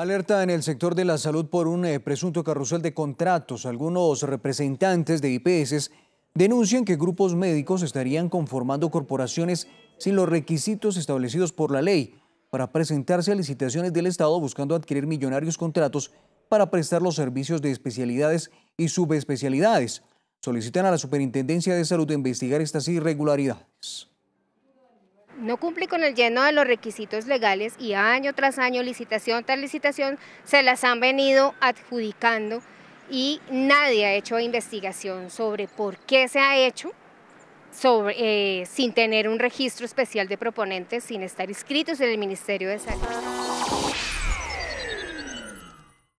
Alerta en el sector de la salud por un eh, presunto carrusel de contratos. Algunos representantes de IPS denuncian que grupos médicos estarían conformando corporaciones sin los requisitos establecidos por la ley para presentarse a licitaciones del Estado buscando adquirir millonarios contratos para prestar los servicios de especialidades y subespecialidades. Solicitan a la Superintendencia de Salud investigar estas irregularidades no cumple con el lleno de los requisitos legales y año tras año, licitación tras licitación, se las han venido adjudicando y nadie ha hecho investigación sobre por qué se ha hecho eh, sin tener un registro especial de proponentes, sin estar inscritos en el Ministerio de Salud.